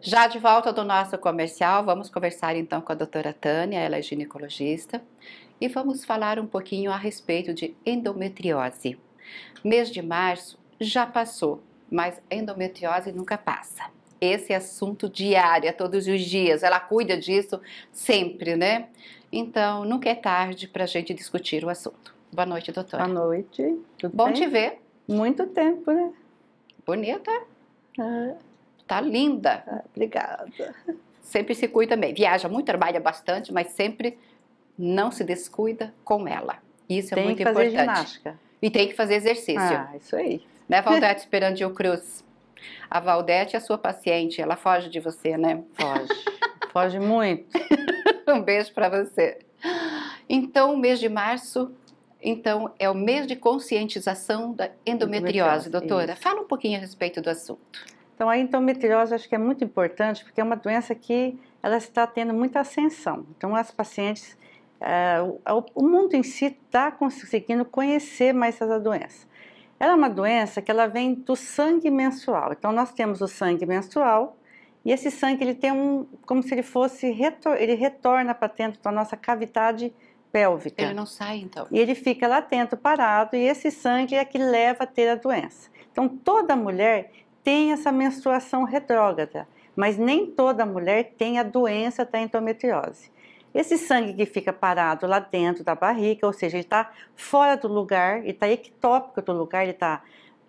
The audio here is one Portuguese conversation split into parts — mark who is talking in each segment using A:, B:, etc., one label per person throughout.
A: Já de volta do nosso comercial, vamos conversar então com a doutora Tânia, ela é ginecologista, e vamos falar um pouquinho a respeito de endometriose. Mês de março já passou, mas endometriose nunca passa. Esse é assunto diário, é todos os dias, ela cuida disso sempre, né? Então, nunca é tarde para a gente discutir o assunto. Boa noite, doutora. Boa noite. Tudo Bom bem? te ver. Muito tempo, né? Bonita. Ah. Tá linda. Ah, obrigada. Sempre se cuida bem. Viaja muito, trabalha bastante, mas sempre não se descuida com ela. Isso é tem é muito importante. Tem que fazer Ginástica. E tem que fazer exercício. Ah, isso aí. Né, Valdete Esperandio Cruz? A Valdete é a sua paciente, ela foge de você,
B: né? Foge. foge muito.
A: um beijo para você. Então, o mês de março, então é o mês de conscientização da endometriose, endometriose doutora. Isso. Fala um pouquinho a respeito do assunto.
B: Então a endometriose acho que é muito importante porque é uma doença que ela está tendo muita ascensão. Então as pacientes, eh, o mundo em si está conseguindo conhecer mais essa doença. Ela é uma doença que ela vem do sangue menstrual. Então nós temos o sangue menstrual e esse sangue ele tem um, como se ele fosse retor ele retorna para dentro da nossa cavidade pélvica. Ele não sai então. E ele fica lá dentro parado e esse sangue é que leva a ter a doença. Então toda mulher tem essa menstruação retrógrada, mas nem toda mulher tem a doença da endometriose. Esse sangue que fica parado lá dentro da barriga, ou seja, ele está fora do lugar, ele está ectópico do lugar, ele está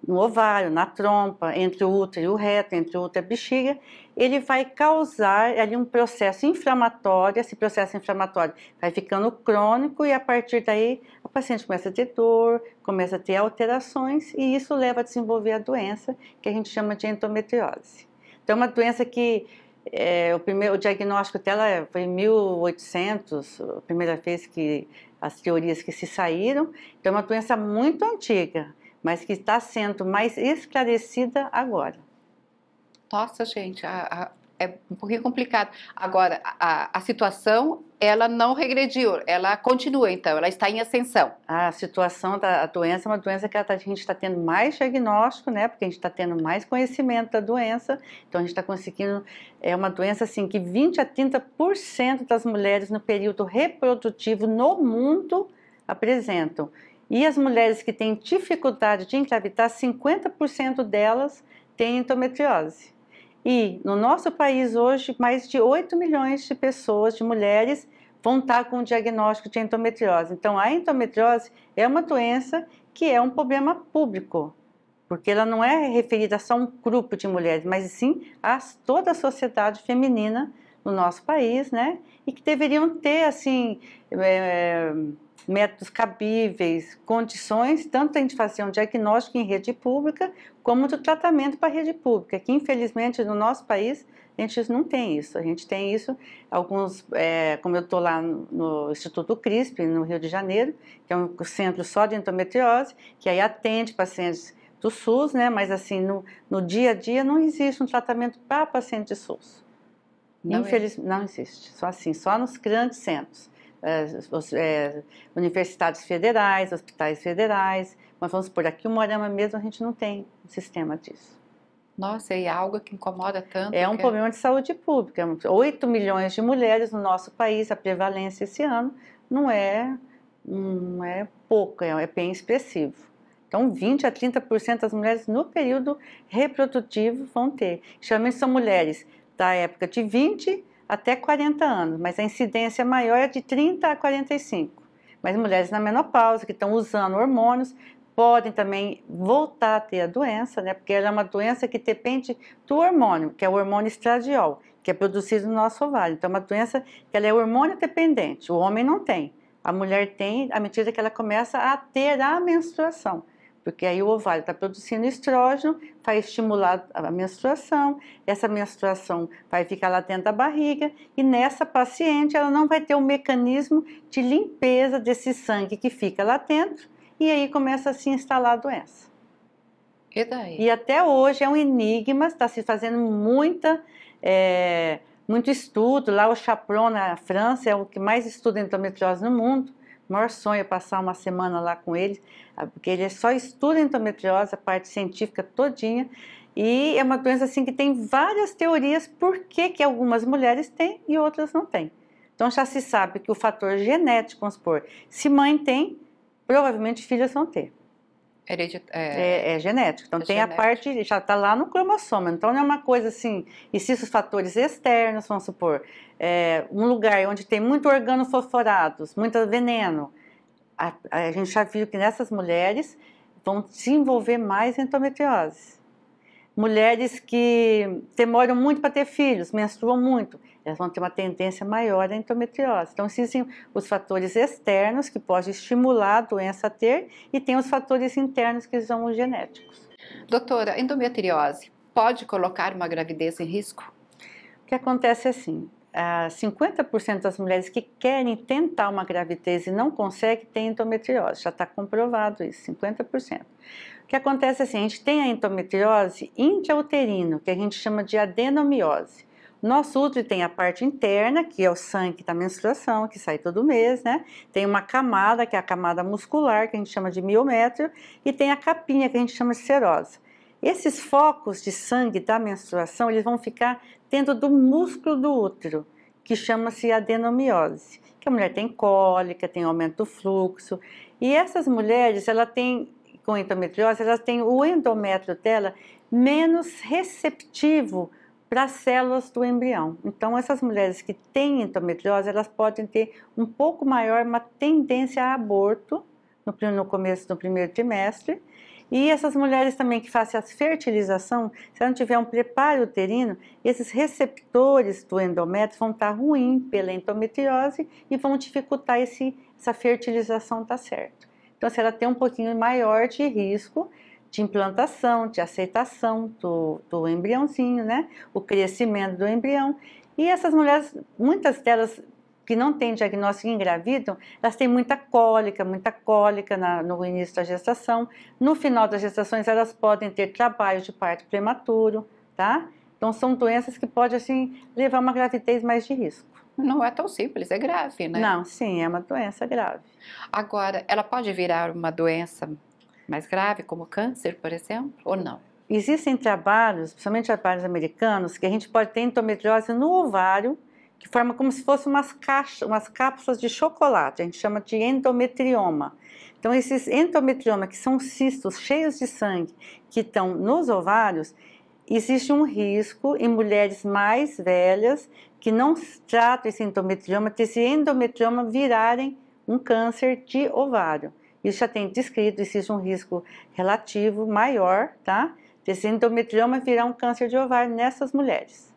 B: no ovário, na trompa, entre o útero e o reto, entre o útero e a bexiga, ele vai causar ali um processo inflamatório, esse processo inflamatório vai ficando crônico e a partir daí paciente começa a ter dor, começa a ter alterações e isso leva a desenvolver a doença que a gente chama de endometriose. Então, é uma doença que é, o primeiro o diagnóstico dela é, foi em 1800, a primeira vez que as teorias que se saíram. Então, é uma doença muito antiga, mas que está sendo mais esclarecida agora. Nossa, gente, a,
A: a, é um pouquinho complicado. Agora, a, a situação ela não regrediu,
B: ela continua, então, ela está em ascensão. A situação da doença é uma doença que tá, a gente está tendo mais diagnóstico, né? Porque a gente está tendo mais conhecimento da doença, então a gente está conseguindo. É uma doença assim que 20 a 30% das mulheres no período reprodutivo no mundo apresentam. E as mulheres que têm dificuldade de engravidar, 50% delas têm endometriose. E no nosso país hoje, mais de 8 milhões de pessoas, de mulheres, vão estar com o diagnóstico de endometriose. Então, a endometriose é uma doença que é um problema público, porque ela não é referida só a um grupo de mulheres, mas sim a toda a sociedade feminina no nosso país, né? E que deveriam ter, assim, é, métodos cabíveis, condições, tanto a gente fazer um diagnóstico em rede pública, como do tratamento para a rede pública, que infelizmente no nosso país a gente não tem isso. A gente tem isso, alguns, é, como eu estou lá no Instituto CRISP, no Rio de Janeiro, que é um centro só de endometriose, que aí atende pacientes do SUS, né? mas assim, no, no dia a dia não existe um tratamento para paciente de SUS. Não Infelizmente, é. não existe. Só assim, só nos grandes centros é, universidades federais, hospitais federais, mas vamos por aqui o Morama mesmo a gente não tem um sistema disso. Nossa, e é algo que incomoda tanto. É um que... problema de saúde pública. 8 milhões de mulheres no nosso país, a prevalência esse ano não é, não é pouco, é bem expressivo. Então, 20 a 30% das mulheres no período reprodutivo vão ter. Geralmente são mulheres da época de 20 até 40 anos, mas a incidência maior é de 30 a 45. Mas mulheres na menopausa que estão usando hormônios podem também voltar a ter a doença, né? Porque ela é uma doença que depende do hormônio, que é o hormônio estradiol, que é produzido no nosso ovário. Então, é uma doença que ela é hormônio dependente. O homem não tem. A mulher tem à medida que ela começa a ter a menstruação porque aí o ovário está produzindo estrógeno, vai estimular a menstruação, essa menstruação vai ficar latente dentro barriga, e nessa paciente ela não vai ter o um mecanismo de limpeza desse sangue que fica lá dentro, e aí começa a se instalar a doença. E daí? E até hoje é um enigma, está se fazendo muita. É, muito estudo, lá o Chapron na França é o que mais estuda endometriose no mundo, o maior sonho é passar uma semana lá com ele, ah, porque ele é só estuda endometriose, a parte científica todinha, e é uma doença assim que tem várias teorias por que, que algumas mulheres têm e outras não têm. Então já se sabe que o fator genético, vamos supor, se mãe tem, provavelmente filhas vão ter. Heredit é... É, é, genético. Então é tem genético. a parte, já está lá no cromossoma. Então não é uma coisa assim. E se os fatores externos, vamos supor, é, um lugar onde tem muito organofosforados, muito veneno, a, a, gente já viu que nessas mulheres vão se desenvolver mais endometriose. Mulheres que demoram muito para ter filhos, menstruam muito, elas vão ter uma tendência maior à endometriose. Então, existem os fatores externos que podem estimular a doença a ter e tem os fatores internos que são os genéticos. Doutora, endometriose pode colocar uma gravidez em risco? O que acontece é assim, 50% das mulheres que querem tentar uma gravidez e não conseguem têm endometriose, já está comprovado isso, 50%. O que acontece é assim, a gente tem a endometriose intrauterino, que a gente chama de adenomiose. Nosso útero tem a parte interna, que é o sangue da tá menstruação, que sai todo mês, né? Tem uma camada, que é a camada muscular, que a gente chama de miométrio, e tem a capinha, que a gente chama de serosa. Esses focos de sangue da menstruação, eles vão ficar dentro do músculo do útero, que chama-se adenomiose, que a mulher tem cólica, tem aumento do fluxo, e essas mulheres, ela tem com endometriose, elas têm o endométrio dela menos receptivo para as células do embrião. Então, essas mulheres que têm endometriose, elas podem ter um pouco maior uma tendência a aborto no, no começo do primeiro trimestre. E essas mulheres também que fazem a fertilização, se não tiver um preparo uterino, esses receptores do endométrio vão estar ruim pela endometriose e vão dificultar esse, essa fertilização tá certo. Então, se ela tem um pouquinho maior de risco de implantação, de aceitação do, do embriãozinho, né? O crescimento do embrião. E essas mulheres, muitas delas que não têm diagnóstico e engravidam, elas têm muita cólica, muita cólica na, no início da gestação. No final das gestações, elas podem ter trabalho de parto prematuro, tá? Então, são doenças que podem, assim, levar uma gravidez mais de risco. Não é tão simples, é grave, né? Não, sim, é uma doença grave. Agora, ela pode virar uma doença mais grave, como câncer, por exemplo, ou não? Existem trabalhos, principalmente trabalhos americanos, que a gente pode ter endometriose no ovário, que forma como se fossem umas, umas cápsulas de chocolate, a gente chama de endometrioma. Então, esses endometriomas, que são cistos cheios de sangue, que estão nos ovários, existe um risco em mulheres mais velhas que não tratam esse endometrioma, desse endometrioma virarem um câncer de ovário. Isso já tem descrito, existe um risco relativo maior, tá? Desse endometrioma virar um câncer de ovário nessas mulheres.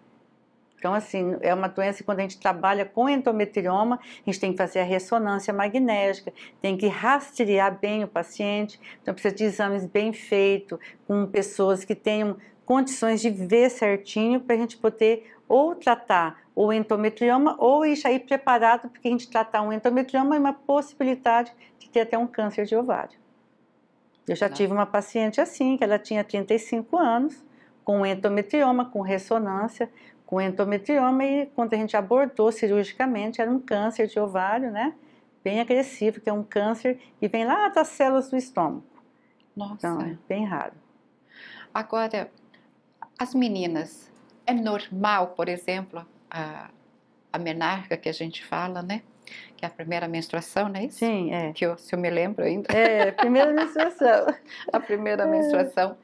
B: Então, assim, é uma doença que quando a gente trabalha com endometrioma, a gente tem que fazer a ressonância magnética, tem que rastrear bem o paciente, então precisa de exames bem feitos, com pessoas que tenham condições de ver certinho para a gente poder ou tratar ou endometrioma, ou isso aí preparado porque a gente tratar um endometrioma é uma possibilidade de ter até um câncer de ovário. Eu já tá. tive uma paciente assim, que ela tinha 35 anos, com endometrioma, com ressonância, com endometrioma, e quando a gente abordou cirurgicamente, era um câncer de ovário, né? Bem agressivo, que é um câncer que vem lá das células do estômago. Nossa. Então, é bem raro. Agora, as meninas, é normal, por
A: exemplo, a, a menarca que a gente fala, né? Que é a primeira menstruação, não é isso? Sim, é. Que eu, se eu me lembro ainda. É, primeira menstruação. a primeira é. menstruação.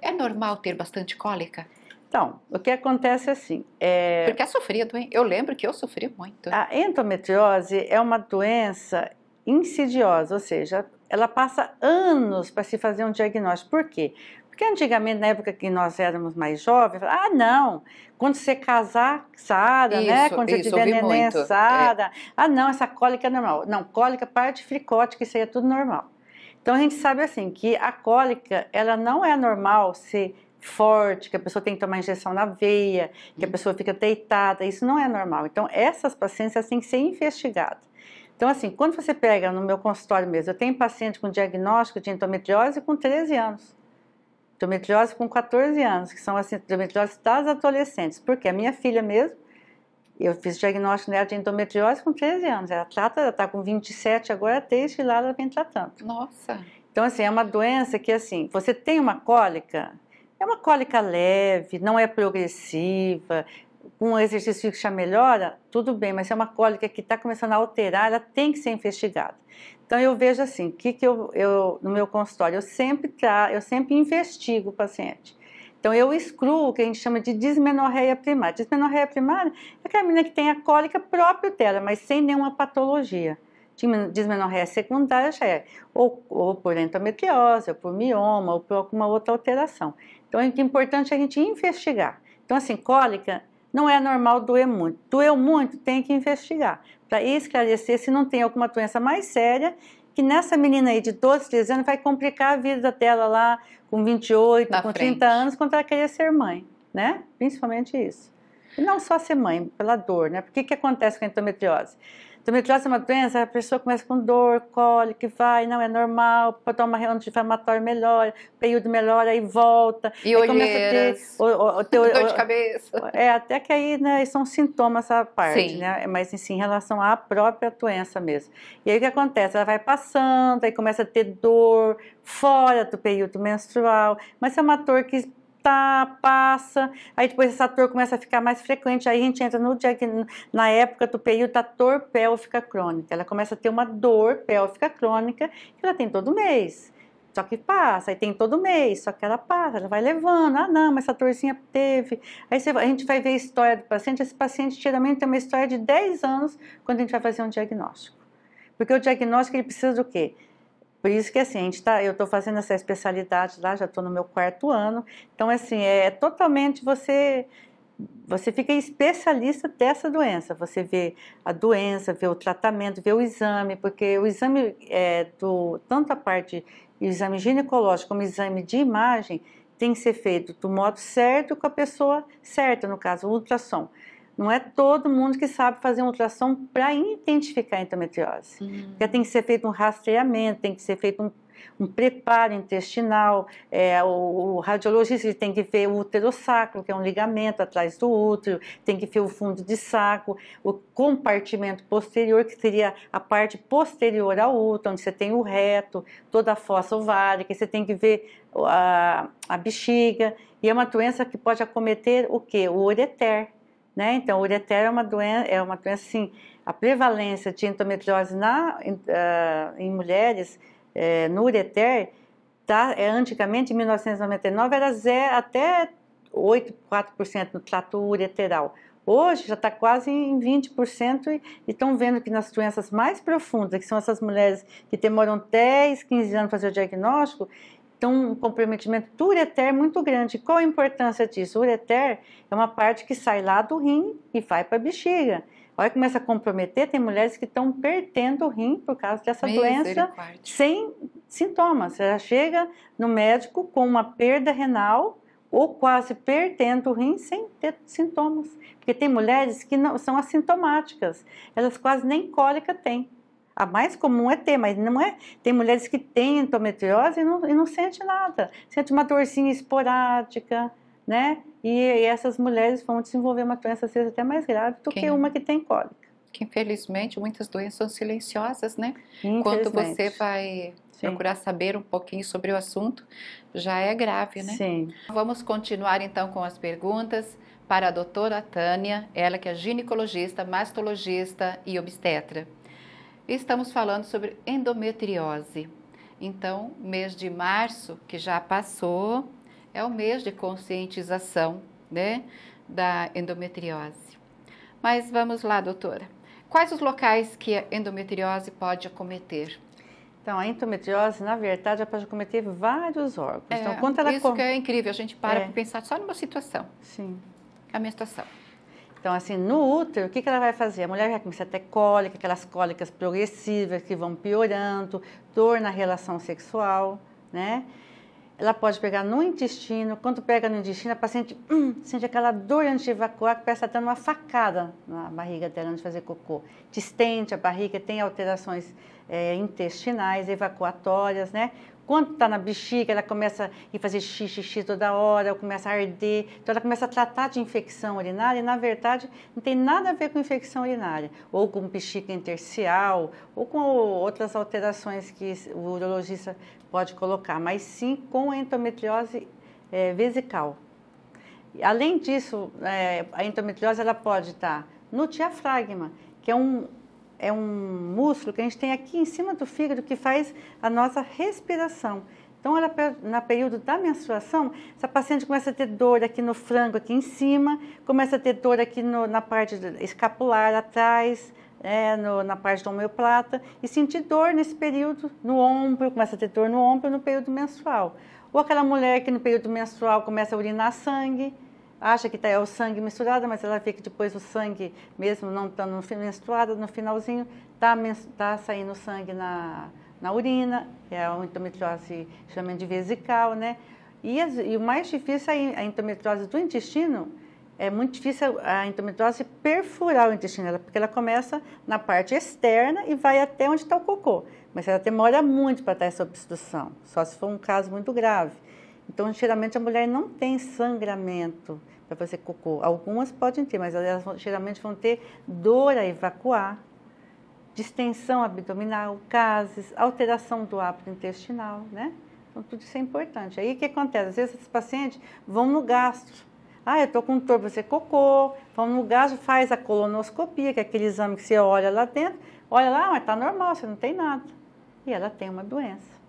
B: É normal ter bastante cólica? Então, o que acontece é assim, é assim. Porque é sofrido, hein? Eu lembro que eu sofri muito. A endometriose é uma doença insidiosa, ou seja, ela passa anos para se fazer um diagnóstico. Por quê? Porque antigamente, na época que nós éramos mais jovens, ah, não, quando você é casar, Sara, né? Quando isso, você tiver neném, muito. É. Ah, não, essa cólica é normal. Não, cólica, parte fricote, que isso aí é tudo normal. Então a gente sabe assim que a cólica, ela não é normal ser forte, que a pessoa tem que tomar injeção na veia, que a uhum. pessoa fica deitada, isso não é normal. Então essas pacientes têm que ser investigadas. Então, assim, quando você pega no meu consultório mesmo, eu tenho paciente com diagnóstico de endometriose com 13 anos endometriose com 14 anos, que são as assim, endometriose das adolescentes, porque a minha filha mesmo, eu fiz diagnóstico nela de endometriose com 13 anos, ela trata, ela está com 27 agora, desde lá ela vem tratando. Nossa! Então, assim, é uma doença que, assim, você tem uma cólica, é uma cólica leve, não é progressiva, um exercício fixo já melhora, tudo bem, mas se é uma cólica que está começando a alterar, ela tem que ser investigada. Então eu vejo assim, o que, que eu, eu, no meu consultório, eu sempre, tra, eu sempre investigo o paciente. Então eu excluo o que a gente chama de dismenorreia primária. Dismenorreia primária é aquela menina que tem a cólica própria dela, mas sem nenhuma patologia. Dismenorreia secundária já é ou, ou por endometriose, ou por mioma, ou por alguma outra alteração. Então é, é importante a gente investigar. Então assim, cólica não é normal doer muito. Doeu muito, tem que investigar para esclarecer se não tem alguma doença mais séria que nessa menina aí de 12, 13 anos vai complicar a vida dela lá com 28, Na com frente. 30 anos, quando ela queria ser mãe, né? Principalmente isso. E não só ser mãe, pela dor, né? Porque o que acontece com a endometriose? Tuberculose é uma doença, a pessoa começa com dor, cólica, vai, não é normal, toma um anti-inflamatório, melhora, período melhora, aí volta. E aí começa a ter, o, o, dor de cabeça. É, até que aí né, são é sintomas essa parte, Sim. né? Mas, sim em relação à própria doença mesmo. E aí o que acontece? Ela vai passando, aí começa a ter dor fora do período menstrual, mas é uma dor que tá, passa, aí depois essa dor começa a ficar mais frequente, aí a gente entra no na época do período da dor pélvica crônica. Ela começa a ter uma dor pélvica crônica que ela tem todo mês. Só que passa, aí tem todo mês, só que ela passa, ela vai levando. Ah, não, mas essa torcinha teve. Aí você, a gente vai ver a história do paciente. Esse paciente geralmente tem uma história de 10 anos quando a gente vai fazer um diagnóstico. Porque o diagnóstico ele precisa do quê? Por isso que assim, a gente tá, eu estou fazendo essa especialidade lá, já estou no meu quarto ano. Então, assim, é totalmente você você fica especialista dessa doença. Você vê a doença, vê o tratamento, vê o exame, porque o exame é do tanto a parte exame ginecológico como exame de imagem tem que ser feito do modo certo com a pessoa certa, no caso, o ultrassom. Não é todo mundo que sabe fazer um ultrassom para identificar a endometriose. Uhum. Porque tem que ser feito um rastreamento, tem que ser feito um, um preparo intestinal. É, o, o, radiologista tem que ver o uterossaco, que é um ligamento atrás do útero, tem que ver o fundo de saco, o compartimento posterior, que seria a parte posterior ao útero, onde você tem o reto, toda a fossa ovárica, você tem que ver a, a bexiga. E é uma doença que pode acometer o quê? O ureter né? Então, ureter é uma doença, é uma doença assim, a prevalência de endometriose na, em, uh, em mulheres é, no ureter, tá, é, antigamente, em 1999, era zero, até 8, 4% no trato ureteral. Hoje já está quase em 20% e estão vendo que nas doenças mais profundas, que são essas mulheres que demoram 10, 15 anos para fazer o diagnóstico, então, um comprometimento do ureter é muito grande. Qual a importância disso? O ureter é uma parte que sai lá do rim e vai para a bexiga. Olha que começa a comprometer, tem mulheres que estão perdendo o rim por causa dessa Meio doença sem sintomas. Ela chega no médico com uma perda renal ou quase perdendo o rim sem ter sintomas. Porque tem mulheres que não, são assintomáticas, elas quase nem cólica têm a mais comum é ter, mas não é. Tem mulheres que têm endometriose e não, e não sente nada. Sente uma dorzinha esporádica, né? E, e, essas mulheres vão desenvolver uma doença às vezes até mais grave do Quem? que uma que tem cólica. Que infelizmente muitas doenças são silenciosas, né? Enquanto você
A: vai Sim. procurar saber um pouquinho sobre o assunto, já é grave, né? Sim. Vamos continuar então com as perguntas para a doutora Tânia, ela que é ginecologista, mastologista e obstetra estamos falando sobre endometriose. Então, mês de março, que já passou, é o mês de conscientização, né, da endometriose. Mas vamos lá, doutora. Quais os locais que a endometriose pode
B: acometer? Então, a endometriose, na verdade, pode cometer vários órgãos. Então, é, então, quando ela isso com... que
A: é incrível, a gente para é. para
B: pensar só numa situação. Sim. A menstruação. Então, assim, no útero, o que, que ela vai fazer? A mulher já começa a ter cólica, aquelas cólicas progressivas que vão piorando, dor na relação sexual, né? Ela pode pegar no intestino, quando pega no intestino, a paciente hum, sente aquela dor antes de evacuar, que parece estar tá dando uma facada na barriga dela antes de fazer cocô. Distende a barriga, tem alterações é, intestinais, evacuatórias, né? Quando está na bexiga, ela começa a fazer xixi, xixi toda hora, começa a arder, então ela começa a tratar de infecção urinária e, na verdade, não tem nada a ver com infecção urinária, ou com bexiga intersticial, ou com outras alterações que o urologista pode colocar, mas sim com endometriose é, vesical. Além disso, é, a endometriose ela pode estar tá no diafragma, que é um é um músculo que a gente tem aqui em cima do fígado que faz a nossa respiração. Então, ela, na período da menstruação, essa paciente começa a ter dor aqui no frango, aqui em cima, começa a ter dor aqui no, na parte escapular, atrás, é, no, na parte do homeoplata, e sentir dor nesse período no ombro, começa a ter dor no ombro no período menstrual. Ou aquela mulher que no período menstrual começa a urinar sangue, acha que tá, é o sangue misturado, mas ela vê que depois o sangue, mesmo não estando menstruada, no finalzinho está tá saindo sangue na, na urina, que é a endometriose chamada de vesical, né? E, as, e o mais difícil é a endometriose do intestino, é muito difícil a endometriose perfurar o intestino, porque ela começa na parte externa e vai até onde está o cocô. Mas ela demora muito para ter essa obstrução, só se for um caso muito grave. Então, geralmente a mulher não tem sangramento para fazer cocô. Algumas podem ter, mas elas geralmente vão ter dor a evacuar, distensão abdominal, gases, alteração do hábito intestinal, né? Então, tudo isso é importante. Aí, o que acontece? Às vezes, esses pacientes vão no gastro. Ah, eu estou com dor, você cocô. Vão no gastro, faz a colonoscopia, que é aquele exame que você olha lá dentro. Olha lá, mas está normal, você não tem nada. E ela tem uma doença.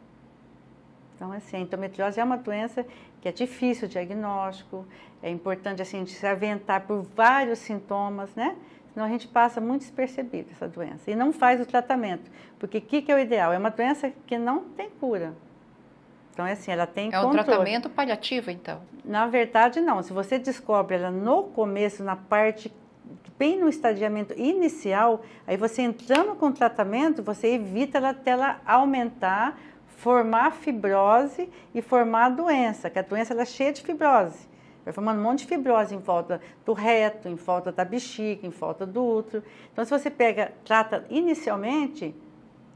B: Então, assim, a endometriose é uma doença que é difícil o diagnóstico, é importante assim, a gente se aventar por vários sintomas, né? Senão a gente passa muito despercebido essa doença e não faz o tratamento. Porque o que, que é o ideal? É uma doença que não tem cura. Então, é assim, ela tem É um controle. tratamento paliativo, então? Na verdade, não. Se você descobre ela no começo, na parte bem no estadiamento inicial, aí você entrando com o tratamento, você evita ela até ela aumentar formar fibrose e formar a doença, que a doença ela é cheia de fibrose. Vai formando um monte de fibrose em volta do reto, em volta da bexiga, em volta do útero. Então, se você pega, trata inicialmente,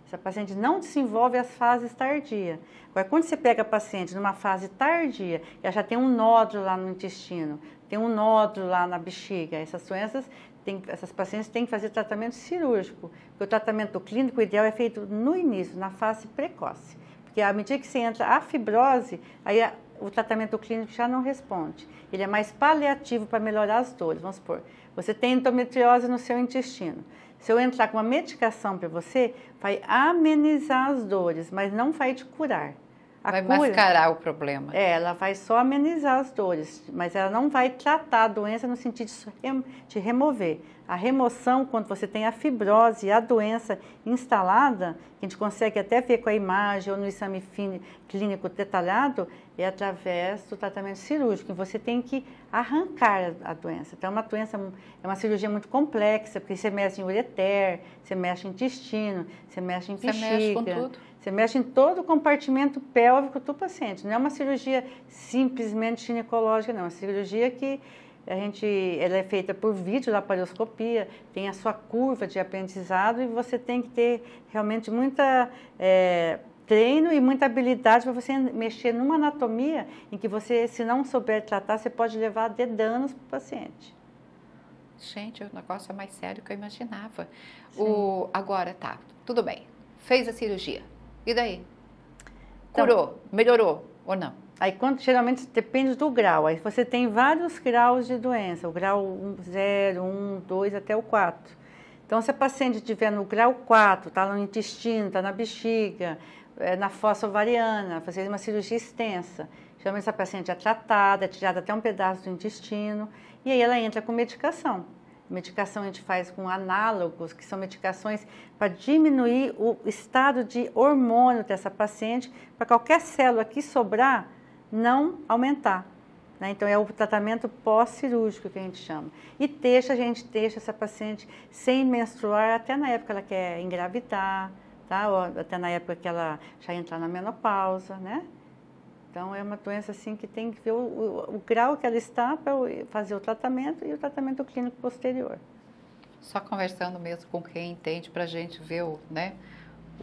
B: essa paciente não desenvolve as fases tardias. Agora, quando você pega a paciente numa fase tardia, ela já tem um nódulo lá no intestino, tem um nódulo lá na bexiga, essas doenças, tem, essas pacientes têm que fazer tratamento cirúrgico, porque o tratamento clínico ideal é feito no início, na fase precoce. Porque à medida que você entra a fibrose, aí a, o tratamento clínico já não responde. Ele é mais paliativo para melhorar as dores. Vamos supor, você tem endometriose no seu intestino. Se eu entrar com uma medicação para você, vai amenizar as dores, mas não vai te curar. A vai cura, mascarar o problema. É, ela vai só amenizar as dores, mas ela não vai tratar a doença no sentido de remover. A remoção, quando você tem a fibrose e a doença instalada, que a gente consegue até ver com a imagem ou no exame clínico detalhado, é através do tratamento cirúrgico. e Você tem que arrancar a doença. Então, é uma doença, é uma cirurgia muito complexa, porque você mexe em ureter, você mexe em intestino, você mexe em você bexiga. Você mexe com tudo você mexe em todo o compartimento pélvico do paciente. Não é uma cirurgia simplesmente ginecológica, não. É uma cirurgia que a gente, ela é feita por vídeo laparoscopia, tem a sua curva de aprendizado e você tem que ter realmente muita é, treino e muita habilidade para você mexer numa anatomia em que você, se não souber tratar, você pode levar de danos para o paciente.
A: Gente, o negócio é mais sério que eu imaginava. O agora tá, tudo bem. Fez a cirurgia, e daí?
B: Então, Curou? melhorou ou não? Aí, quando, geralmente, depende do grau. Aí você tem vários graus de doença, o grau 0, 1, 2 até o 4. Então, se a paciente estiver no grau 4, está no intestino, está na bexiga, é, na fossa ovariana, fazer uma cirurgia extensa. Geralmente, essa paciente é tratada, é tirada até um pedaço do intestino, e aí ela entra com medicação. Medicação a gente faz com análogos, que são medicações para diminuir o estado de hormônio dessa paciente, para qualquer célula que sobrar não aumentar. Né? Então, é o tratamento pós-cirúrgico que a gente chama. E deixa, a gente deixa essa paciente sem menstruar até na época que ela quer engravidar, tá? Ou até na época que ela já entrar na menopausa, né? Então, é uma doença assim que tem que ver o, o, o grau que ela está para fazer o tratamento e o tratamento clínico posterior. Só conversando
A: mesmo com quem entende para a gente ver o, né,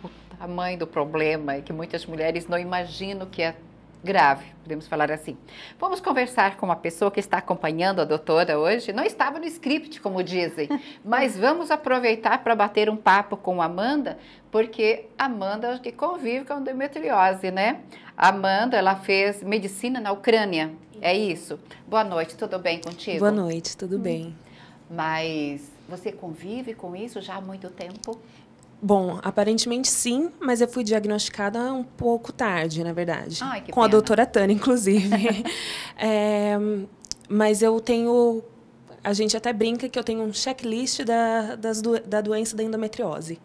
A: o tamanho do problema e que muitas mulheres não imaginam que é grave, podemos falar assim. Vamos conversar com uma pessoa que está acompanhando a doutora hoje. Não estava no script, como dizem, mas vamos aproveitar para bater um papo com a Amanda, porque Amanda que convive com a endometriose, né? Amanda, ela fez medicina na Ucrânia. É isso. Boa noite, tudo bem contigo? Boa noite,
C: tudo hum. bem.
A: Mas você convive com isso já há muito tempo?
C: Bom, aparentemente sim, mas eu fui diagnosticada um pouco tarde, na verdade. Ai, com pena. a doutora Tana, inclusive. é, mas eu tenho. A gente até brinca que eu tenho um checklist da, das, da doença da endometriose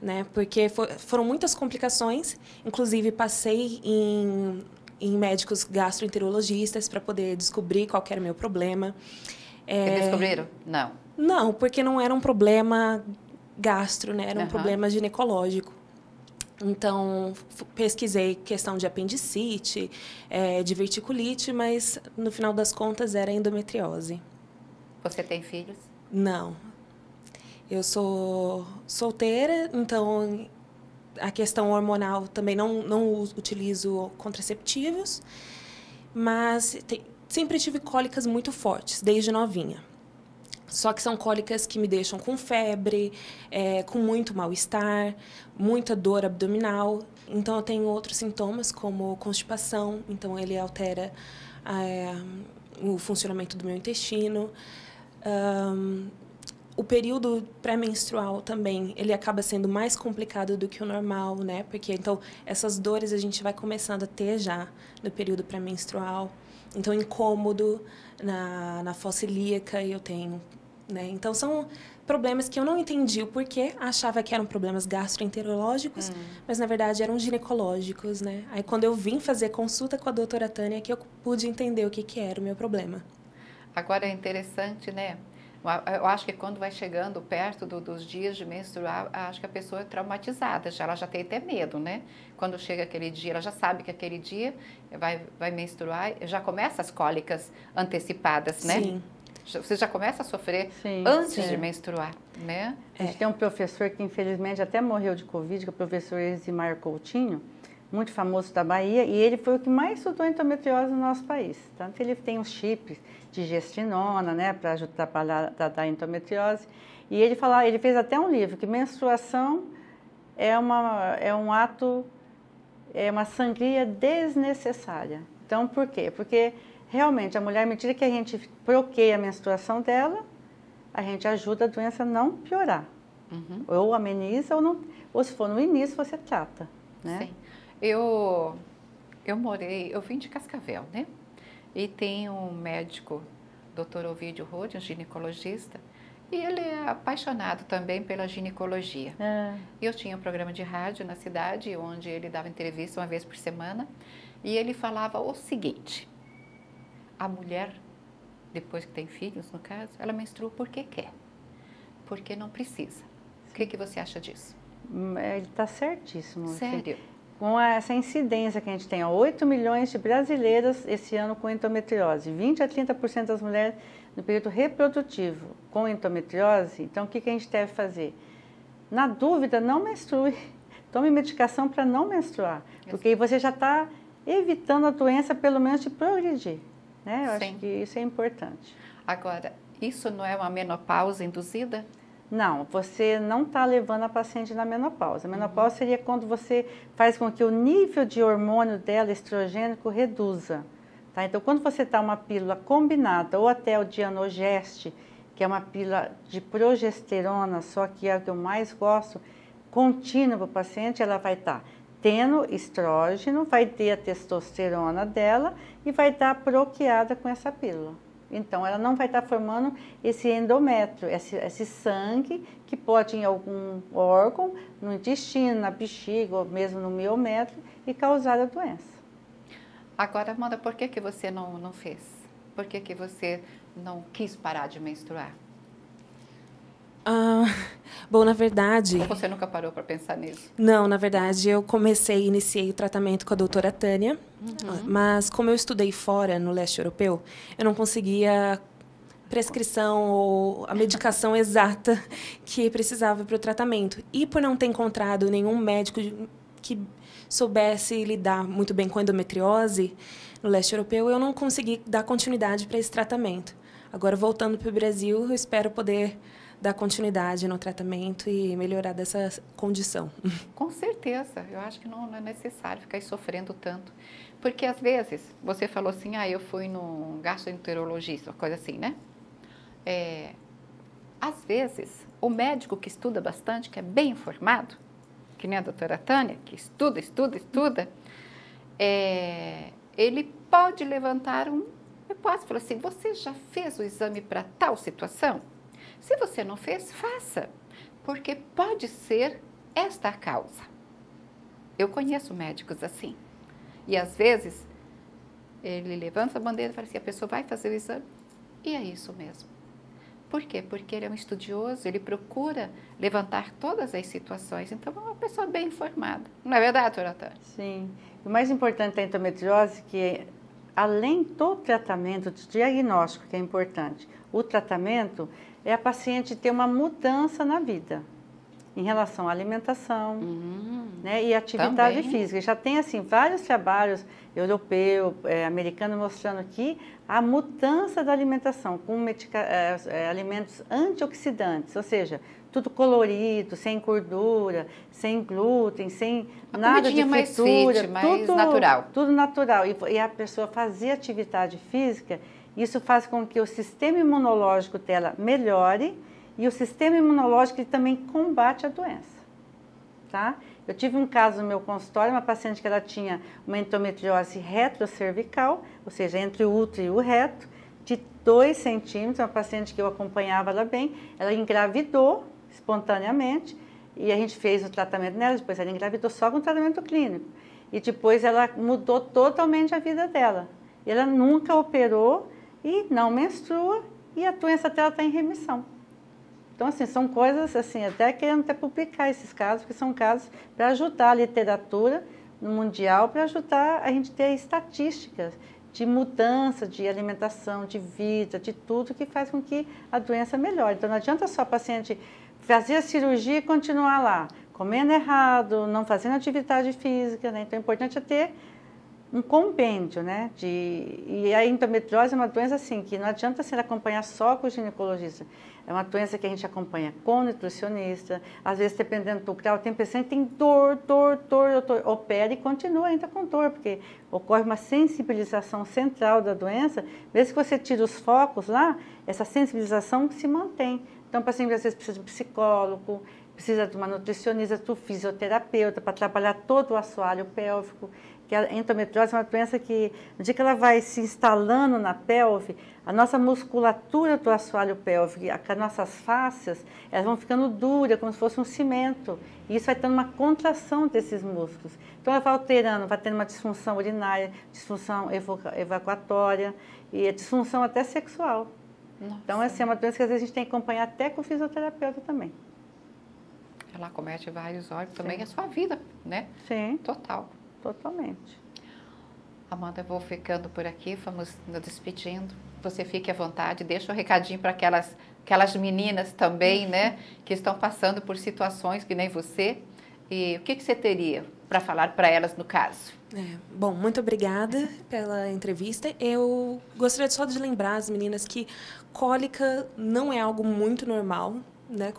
C: né? Porque for, foram muitas complicações, inclusive passei em, em médicos gastroenterologistas para poder descobrir qual era o meu problema. É... E descobriram? Não. Não, porque não era um problema gastro, né? Era um uhum. problema ginecológico. Então, pesquisei questão de apendicite, é, de verticulite, mas no final das contas era endometriose. Você tem filhos? Não, eu sou solteira, então a questão hormonal também não, não utilizo contraceptivos, mas te, sempre tive cólicas muito fortes, desde novinha. Só que são cólicas que me deixam com febre, é, com muito mal-estar, muita dor abdominal. Então, eu tenho outros sintomas, como constipação, então, ele altera é, o funcionamento do meu intestino. Um, o período pré-menstrual também, ele acaba sendo mais complicado do que o normal, né? Porque então essas dores a gente vai começando a ter já no período pré-menstrual. Então incômodo na na fossa ilíaca eu tenho, né? Então são problemas que eu não entendi o porquê, achava que eram problemas gastroenterológicos, hum. mas na verdade eram ginecológicos, né? Aí quando eu vim fazer consulta com a doutora Tânia é que eu pude entender o que que era o meu problema. Agora é interessante, né?
A: Eu acho que quando vai chegando perto do, dos dias de menstruar, acho que a pessoa é traumatizada, já, ela já tem até medo, né? Quando chega aquele dia, ela já sabe que aquele dia vai, vai menstruar, já começa as cólicas antecipadas, né? Sim. Você já começa a sofrer sim, antes sim. de
B: menstruar, né? A gente é. tem um professor que infelizmente até morreu de Covid, que é o professor Eximar Coutinho, muito famoso da Bahia, e ele foi o que mais estudou endometriose no nosso país. Tanto ele tem um chip de gestinona, né, para a da, da endometriose, e ele fala, ele fez até um livro que menstruação é uma é um ato é uma sangria desnecessária. Então, por quê? Porque realmente a mulher, à medida que a gente bloqueia a menstruação dela, a gente ajuda a doença a não piorar. Uhum. Ou ameniza, ou, não, ou se for no início, você trata. Né? Sim.
A: Eu, eu morei, eu vim de Cascavel, né? E tem um médico, Dr. Ovidio Rode, um ginecologista, e ele é apaixonado também pela ginecologia. É. Eu tinha um programa de rádio na cidade, onde ele dava entrevista uma vez por semana, e ele falava o seguinte: a mulher, depois que tem filhos, no caso, ela menstrua porque quer,
B: porque não precisa. O que, que você acha disso? Hum, é, ele está certíssimo. Sério? Assim com essa incidência que a gente tem, 8 milhões de brasileiras esse ano com endometriose, 20 a 30% das mulheres no período reprodutivo com endometriose, então o que, que a gente deve fazer? Na dúvida, não menstrue. Tome medicação para não menstruar, porque aí você já está evitando a doença, pelo menos, de progredir. Né? Eu Sim. acho que isso é importante. Agora, isso não é uma menopausa induzida? Não, você não está levando a paciente na menopausa. A uhum. menopausa seria quando você faz com que o nível de hormônio dela, estrogênico, reduza. Tá? Então, quando você está uma pílula combinada ou até o dianogeste, que é uma pílula de progesterona, só que é a que eu mais gosto, contínua para o paciente, ela vai estar tá tendo estrógeno, vai ter a testosterona dela e vai estar tá proqueada com essa pílula. Então, ela não vai estar formando esse endométrio, esse, esse sangue que pode em algum órgão, no intestino, na bexiga ou mesmo no miométrio e causar a doença. Agora, Amanda, por que, que
A: você não, não fez? Por que, que você não quis parar de menstruar?
C: Ah, bom, na verdade. Ou você nunca parou
A: para pensar nisso?
C: Não, na verdade, eu comecei, iniciei o tratamento com a doutora Tânia, uhum. mas como eu estudei fora, no leste europeu, eu não conseguia prescrição ou a medicação exata que precisava para o tratamento. E por não ter encontrado nenhum médico que soubesse lidar muito bem com endometriose no leste europeu, eu não consegui dar continuidade para esse tratamento. Agora, voltando para o Brasil, eu espero poder dar continuidade no tratamento e melhorar dessa condição.
A: Com certeza, eu acho que não, não é necessário ficar sofrendo tanto. Porque às vezes você falou assim, ah, eu fui num gastroenterologista, uma coisa assim, né? É, às vezes, o médico que estuda bastante, que é bem informado, que nem a doutora Tânia, que estuda, estuda, estuda, é, ele pode levantar um eu posso falar assim, você já fez o exame para tal situação? Se você não fez, faça, porque pode ser esta a causa. Eu conheço médicos assim. E às vezes ele levanta a bandeira e fala assim: a pessoa vai fazer o exame. E é isso mesmo. Por quê? Porque ele é um estudioso, ele procura levantar todas as situações. Então, é uma pessoa bem informada.
B: Não é verdade, Toratan? Sim. O mais importante da endometriose é que, além do tratamento, do diagnóstico, que é importante, o tratamento é a paciente ter uma mudança na vida em relação à alimentação uhum, né, e atividade também. física. Já tem assim vários trabalhos europeu, é, americano mostrando aqui a mudança da alimentação com é, é, alimentos antioxidantes, ou seja, tudo colorido, sem gordura, sem glúten, sem nada de fritura, fit, mais tudo natural. Tudo natural e, e a pessoa fazia atividade física isso faz com que o sistema imunológico dela melhore e o sistema imunológico também combate a doença. Tá? Eu tive um caso no meu consultório, uma paciente que ela tinha uma endometriose retrocervical, ou seja, entre o útero e o reto, de 2 centímetros, uma paciente que eu acompanhava ela bem, ela engravidou espontaneamente e a gente fez o tratamento nela, depois ela engravidou só com tratamento clínico. E depois ela mudou totalmente a vida dela. Ela nunca operou e não menstrua e a doença até ela está em remissão. Então, assim, são coisas, assim, até querendo até publicar esses casos, que são casos para ajudar a literatura mundial, para ajudar a gente ter estatísticas de mudança de alimentação, de vida, de tudo que faz com que a doença melhore. Então, não adianta só o paciente fazer a cirurgia e continuar lá, comendo errado, não fazendo atividade física, né? Então, é importante é ter um compêndio, né? De, e a endometriose é uma doença assim, que não adianta ser acompanhar só com o ginecologista. É uma doença que a gente acompanha com o nutricionista, às vezes dependendo do grau, tem paciente que tem dor, dor, dor, dor, opera e continua ainda com dor, porque ocorre uma sensibilização central da doença, mesmo que você tire os focos lá, essa sensibilização se mantém. Então, o paciente às vezes precisa de um psicólogo, precisa de uma nutricionista, um fisioterapeuta para trabalhar todo o assoalho pélvico que a endometriose é uma doença que, no dia que ela vai se instalando na pelve, a nossa musculatura do assoalho pélvico, as nossas fáscias, elas vão ficando duras, como se fosse um cimento. E isso vai tendo uma contração desses músculos. Então ela vai alterando, vai tendo uma disfunção urinária, disfunção evacuatória e disfunção até sexual. Nossa. Então, essa assim, é uma doença que às vezes a gente tem que acompanhar até com o fisioterapeuta também. Ela comete vários órgãos, também a é sua vida,
A: né? Sim. Total. Totalmente. Amanda, eu vou ficando por aqui, vamos nos despedindo. Você fique à vontade, deixa um recadinho para aquelas, aquelas meninas também, né, que estão passando por situações que nem você. E o que, que você teria para falar para elas no caso?
C: É, bom, muito obrigada pela entrevista. Eu gostaria só de lembrar as meninas que cólica não é algo muito normal, né?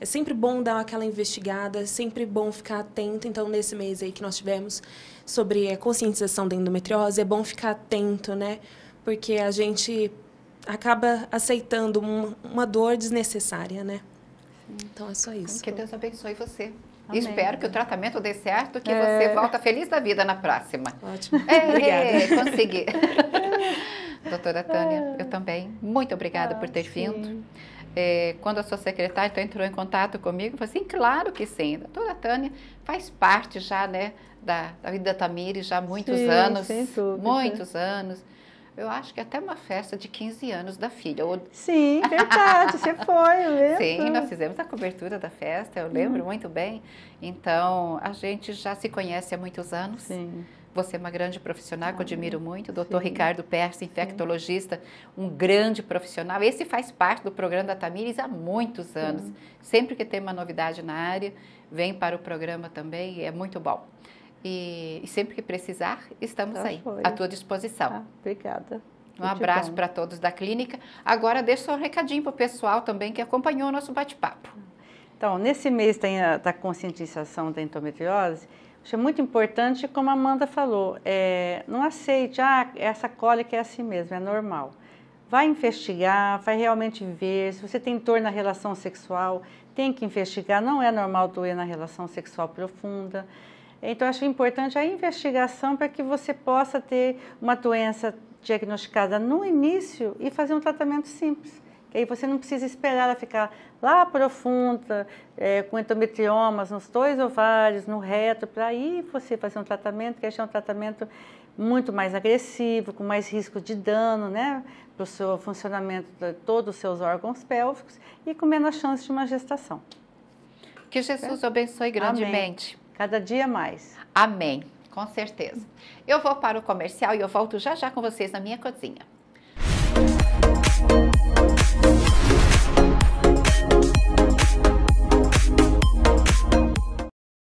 C: É sempre bom dar aquela investigada, é sempre bom ficar atento. Então, nesse mês aí que nós tivemos sobre conscientização da endometriose, é bom ficar atento, né? Porque a gente acaba aceitando um, uma dor desnecessária, né? Então, é só isso. Que Deus
A: abençoe você. Amém. Espero que o
C: tratamento dê certo,
A: que é... você volta feliz da vida na próxima. Ótimo. É, obrigada. É, consegui. Doutora Tânia, ah. eu também. Muito obrigada ah, por ter sim. vindo é, quando a sua secretária então, entrou em contato comigo, eu falei assim, claro que sim, a doutora Tânia faz parte já, né, da, da vida da Tamires já há muitos sim, anos, muitos anos. Eu acho que é até uma festa de 15 anos da filha. Eu...
B: Sim, verdade, você foi, eu
A: lembro. Sim, nós fizemos a cobertura da festa, eu lembro hum. muito bem. Então, a gente já se conhece há muitos anos. Sim. Você é uma grande profissional que eu admiro ah, muito, o doutor Ricardo Persa, infectologista, um grande profissional. Esse faz parte do programa da Tamires há muitos anos. Sim. Sempre que tem uma novidade na área, vem para o programa também, é muito bom. E, e sempre que precisar, estamos então aí, foi. à tua disposição. Ah, obrigada. Um muito abraço para todos da clínica. Agora deixa só um recadinho para o pessoal também que acompanhou o nosso bate-papo.
B: Então, nesse mês tem a, da tá conscientização da endometriose Acho muito importante, como a Amanda falou, é, não aceite, ah, essa cólica é assim mesmo, é normal. Vai investigar, vai realmente ver. Se você tem dor na relação sexual, tem que investigar. Não é normal doer na relação sexual profunda. Então, acho importante a investigação para que você possa ter uma doença diagnosticada no início e fazer um tratamento simples que aí você não precisa esperar ela ficar lá profunda, é, com endometriomas nos dois ovários, no reto, para aí você fazer um tratamento, que é um tratamento muito mais agressivo, com mais risco de dano, né, para o seu funcionamento de todos os seus órgãos pélvicos e com menos chance de uma gestação. Que Jesus é? abençoe grandemente. Amém. Cada dia
A: mais. Amém, com certeza. Eu vou para o comercial e eu volto já já com vocês na minha cozinha.